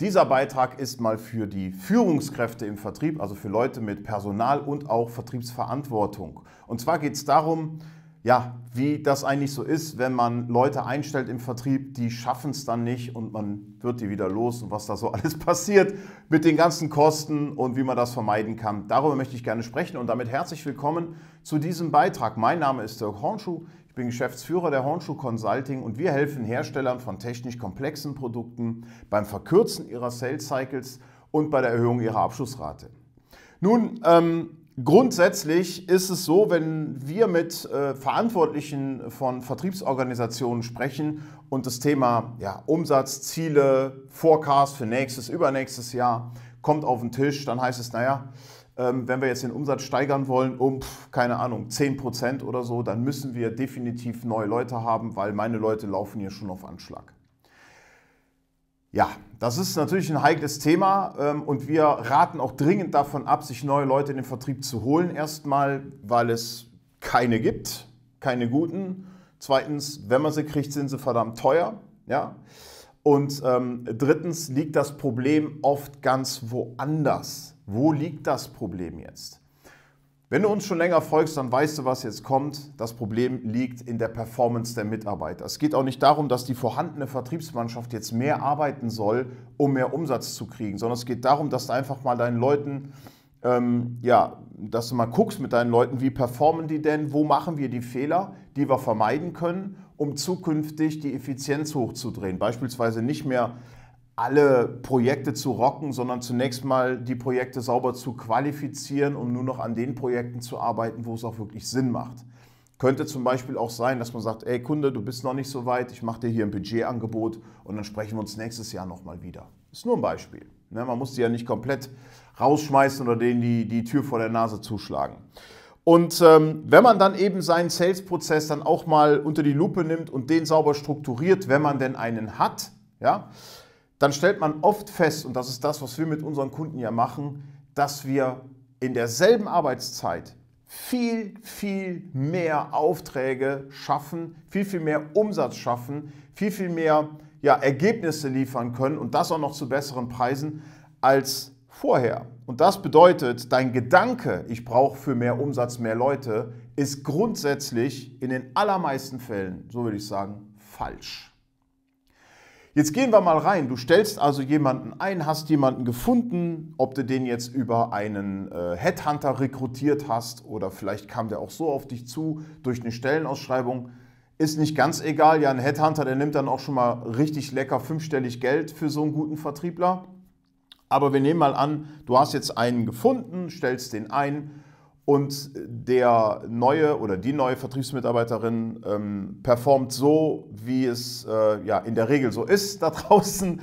Dieser Beitrag ist mal für die Führungskräfte im Vertrieb, also für Leute mit Personal und auch Vertriebsverantwortung. Und zwar geht es darum, ja, wie das eigentlich so ist, wenn man Leute einstellt im Vertrieb, die schaffen es dann nicht und man wird die wieder los und was da so alles passiert mit den ganzen Kosten und wie man das vermeiden kann. Darüber möchte ich gerne sprechen und damit herzlich willkommen zu diesem Beitrag. Mein Name ist Dirk Hornschuh, bin Geschäftsführer der Hornschuh Consulting und wir helfen Herstellern von technisch komplexen Produkten beim Verkürzen ihrer Sales Cycles und bei der Erhöhung ihrer Abschlussrate. Nun, ähm, grundsätzlich ist es so, wenn wir mit äh, Verantwortlichen von Vertriebsorganisationen sprechen und das Thema ja, Umsatzziele, Forecast für nächstes, übernächstes Jahr kommt auf den Tisch, dann heißt es, naja, ähm, wenn wir jetzt den Umsatz steigern wollen um, keine Ahnung, 10% oder so, dann müssen wir definitiv neue Leute haben, weil meine Leute laufen hier schon auf Anschlag. Ja, das ist natürlich ein heikles Thema ähm, und wir raten auch dringend davon ab, sich neue Leute in den Vertrieb zu holen. Erstmal, weil es keine gibt, keine guten. Zweitens, wenn man sie kriegt, sind sie verdammt teuer. Ja. Und ähm, drittens liegt das Problem oft ganz woanders. Wo liegt das Problem jetzt? Wenn du uns schon länger folgst, dann weißt du, was jetzt kommt. Das Problem liegt in der Performance der Mitarbeiter. Es geht auch nicht darum, dass die vorhandene Vertriebsmannschaft jetzt mehr arbeiten soll, um mehr Umsatz zu kriegen, sondern es geht darum, dass du einfach mal deinen Leuten, ähm, ja, dass du mal guckst mit deinen Leuten, wie performen die denn, wo machen wir die Fehler, die wir vermeiden können, um zukünftig die Effizienz hochzudrehen. Beispielsweise nicht mehr alle Projekte zu rocken, sondern zunächst mal die Projekte sauber zu qualifizieren, um nur noch an den Projekten zu arbeiten, wo es auch wirklich Sinn macht. Könnte zum Beispiel auch sein, dass man sagt, ey Kunde, du bist noch nicht so weit, ich mache dir hier ein Budgetangebot und dann sprechen wir uns nächstes Jahr nochmal wieder. Ist nur ein Beispiel. Ne? Man muss die ja nicht komplett rausschmeißen oder denen die, die Tür vor der Nase zuschlagen. Und ähm, wenn man dann eben seinen Sales-Prozess dann auch mal unter die Lupe nimmt und den sauber strukturiert, wenn man denn einen hat, ja, dann stellt man oft fest, und das ist das, was wir mit unseren Kunden ja machen, dass wir in derselben Arbeitszeit viel, viel mehr Aufträge schaffen, viel, viel mehr Umsatz schaffen, viel, viel mehr ja, Ergebnisse liefern können und das auch noch zu besseren Preisen als vorher. Und das bedeutet, dein Gedanke, ich brauche für mehr Umsatz mehr Leute, ist grundsätzlich in den allermeisten Fällen, so würde ich sagen, falsch. Jetzt gehen wir mal rein. Du stellst also jemanden ein, hast jemanden gefunden, ob du den jetzt über einen äh, Headhunter rekrutiert hast oder vielleicht kam der auch so auf dich zu durch eine Stellenausschreibung. Ist nicht ganz egal. Ja, ein Headhunter, der nimmt dann auch schon mal richtig lecker fünfstellig Geld für so einen guten Vertriebler. Aber wir nehmen mal an, du hast jetzt einen gefunden, stellst den ein und der neue oder die neue Vertriebsmitarbeiterin ähm, performt so, wie es äh, ja in der Regel so ist da draußen,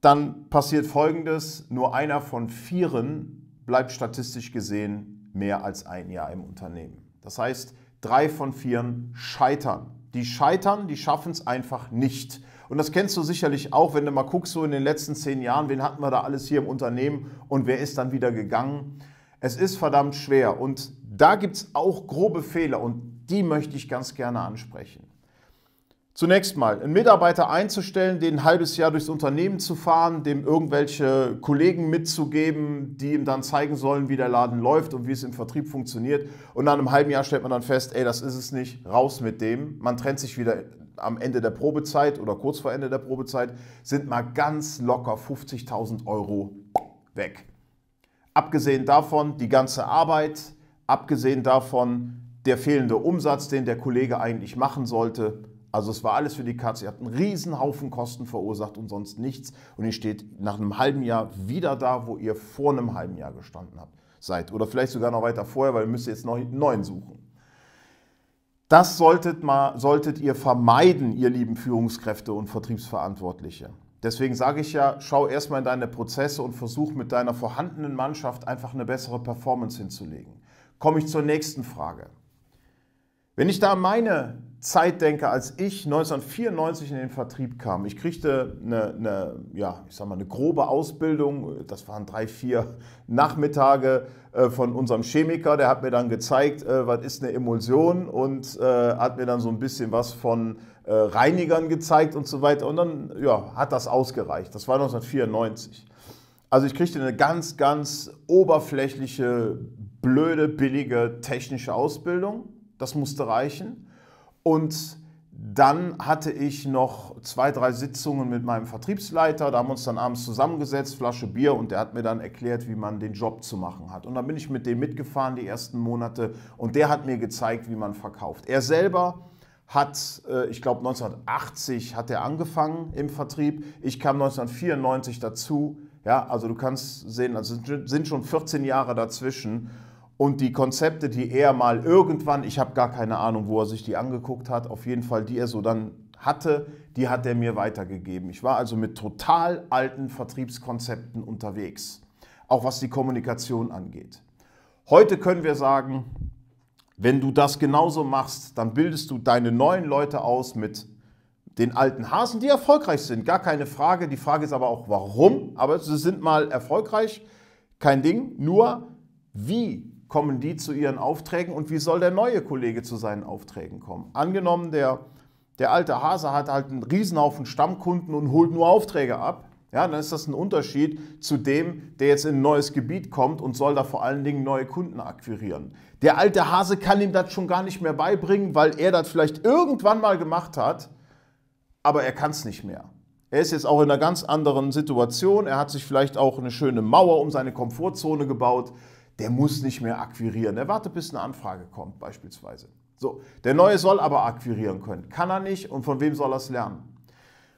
dann passiert Folgendes: Nur einer von vieren bleibt statistisch gesehen mehr als ein Jahr im Unternehmen. Das heißt, drei von vieren scheitern. Die scheitern, die schaffen es einfach nicht. Und das kennst du sicherlich auch, wenn du mal guckst, so in den letzten zehn Jahren, wen hatten wir da alles hier im Unternehmen und wer ist dann wieder gegangen? Es ist verdammt schwer und da gibt es auch grobe Fehler und die möchte ich ganz gerne ansprechen. Zunächst mal, einen Mitarbeiter einzustellen, den ein halbes Jahr durchs Unternehmen zu fahren, dem irgendwelche Kollegen mitzugeben, die ihm dann zeigen sollen, wie der Laden läuft und wie es im Vertrieb funktioniert. Und nach einem halben Jahr stellt man dann fest, ey, das ist es nicht, raus mit dem. Man trennt sich wieder am Ende der Probezeit oder kurz vor Ende der Probezeit, sind mal ganz locker 50.000 Euro weg. Abgesehen davon die ganze Arbeit, abgesehen davon der fehlende Umsatz, den der Kollege eigentlich machen sollte. Also es war alles für die Katze. Er hat einen riesen Haufen Kosten verursacht und sonst nichts. Und ihr steht nach einem halben Jahr wieder da, wo ihr vor einem halben Jahr gestanden habt, seid. Oder vielleicht sogar noch weiter vorher, weil ihr müsst jetzt noch einen neuen suchen. Das solltet, mal, solltet ihr vermeiden, ihr lieben Führungskräfte und Vertriebsverantwortliche. Deswegen sage ich ja, schau erstmal in deine Prozesse und versuch mit deiner vorhandenen Mannschaft einfach eine bessere Performance hinzulegen. Komme ich zur nächsten Frage. Wenn ich da meine Zeit denke, als ich 1994 in den Vertrieb kam, ich kriegte eine, eine ja, ich sag mal, eine grobe Ausbildung, das waren drei, vier Nachmittage äh, von unserem Chemiker, der hat mir dann gezeigt, äh, was ist eine Emulsion und äh, hat mir dann so ein bisschen was von äh, Reinigern gezeigt und so weiter. Und dann ja, hat das ausgereicht. Das war 1994. Also ich kriegte eine ganz, ganz oberflächliche, blöde, billige technische Ausbildung. Das musste reichen. Und dann hatte ich noch zwei, drei Sitzungen mit meinem Vertriebsleiter. Da haben wir uns dann abends zusammengesetzt, Flasche Bier, und der hat mir dann erklärt, wie man den Job zu machen hat. Und dann bin ich mit dem mitgefahren die ersten Monate und der hat mir gezeigt, wie man verkauft. Er selber hat, äh, ich glaube 1980 hat er angefangen im Vertrieb. Ich kam 1994 dazu. Ja, also du kannst sehen, also sind schon 14 Jahre dazwischen. Und die Konzepte, die er mal irgendwann, ich habe gar keine Ahnung, wo er sich die angeguckt hat, auf jeden Fall, die er so dann hatte, die hat er mir weitergegeben. Ich war also mit total alten Vertriebskonzepten unterwegs, auch was die Kommunikation angeht. Heute können wir sagen, wenn du das genauso machst, dann bildest du deine neuen Leute aus mit den alten Hasen, die erfolgreich sind. Gar keine Frage. Die Frage ist aber auch, warum. Aber sie sind mal erfolgreich. Kein Ding. Nur, wie kommen die zu ihren Aufträgen und wie soll der neue Kollege zu seinen Aufträgen kommen? Angenommen, der, der alte Hase hat halt einen Riesenhaufen Stammkunden und holt nur Aufträge ab. Ja, dann ist das ein Unterschied zu dem, der jetzt in ein neues Gebiet kommt und soll da vor allen Dingen neue Kunden akquirieren. Der alte Hase kann ihm das schon gar nicht mehr beibringen, weil er das vielleicht irgendwann mal gemacht hat, aber er kann es nicht mehr. Er ist jetzt auch in einer ganz anderen Situation. Er hat sich vielleicht auch eine schöne Mauer um seine Komfortzone gebaut. Der muss nicht mehr akquirieren. Er wartet, bis eine Anfrage kommt, beispielsweise. So, der Neue soll aber akquirieren können. Kann er nicht und von wem soll er es lernen?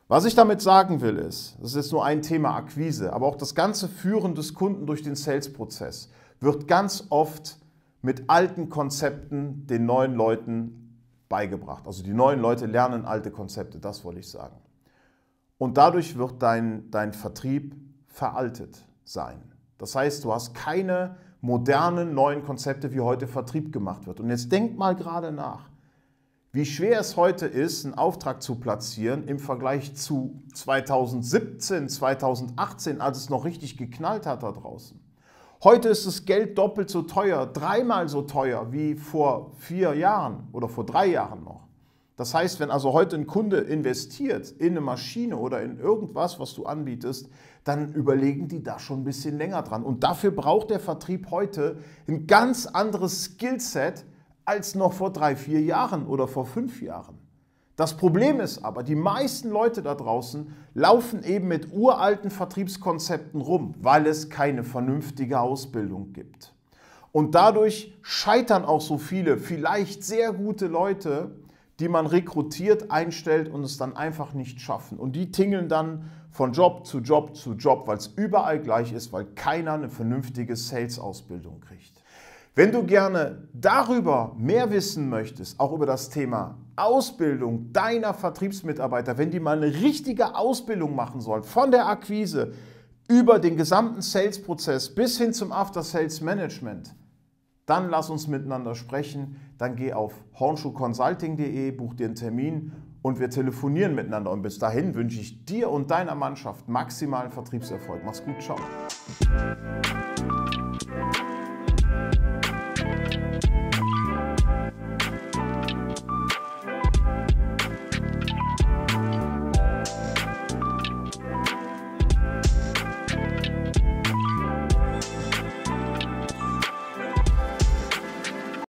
Was ich damit sagen will, ist, das ist jetzt nur ein Thema Akquise, aber auch das ganze Führen des Kunden durch den Sales-Prozess wird ganz oft mit alten Konzepten den neuen Leuten beigebracht. Also die neuen Leute lernen alte Konzepte, das wollte ich sagen. Und dadurch wird dein, dein Vertrieb veraltet sein. Das heißt, du hast keine modernen neuen Konzepte, wie heute Vertrieb gemacht wird. Und jetzt denk mal gerade nach wie schwer es heute ist, einen Auftrag zu platzieren im Vergleich zu 2017, 2018, als es noch richtig geknallt hat da draußen. Heute ist das Geld doppelt so teuer, dreimal so teuer wie vor vier Jahren oder vor drei Jahren noch. Das heißt, wenn also heute ein Kunde investiert in eine Maschine oder in irgendwas, was du anbietest, dann überlegen die da schon ein bisschen länger dran. Und dafür braucht der Vertrieb heute ein ganz anderes Skillset, als noch vor drei, vier Jahren oder vor fünf Jahren. Das Problem ist aber, die meisten Leute da draußen laufen eben mit uralten Vertriebskonzepten rum, weil es keine vernünftige Ausbildung gibt. Und dadurch scheitern auch so viele, vielleicht sehr gute Leute, die man rekrutiert, einstellt und es dann einfach nicht schaffen. Und die tingeln dann von Job zu Job zu Job, weil es überall gleich ist, weil keiner eine vernünftige Sales-Ausbildung kriegt. Wenn du gerne darüber mehr wissen möchtest, auch über das Thema Ausbildung deiner Vertriebsmitarbeiter, wenn die mal eine richtige Ausbildung machen sollen, von der Akquise über den gesamten Sales-Prozess bis hin zum After-Sales-Management, dann lass uns miteinander sprechen. Dann geh auf hornschuhconsulting.de, buch dir einen Termin und wir telefonieren miteinander. Und bis dahin wünsche ich dir und deiner Mannschaft maximalen Vertriebserfolg. Mach's gut, ciao.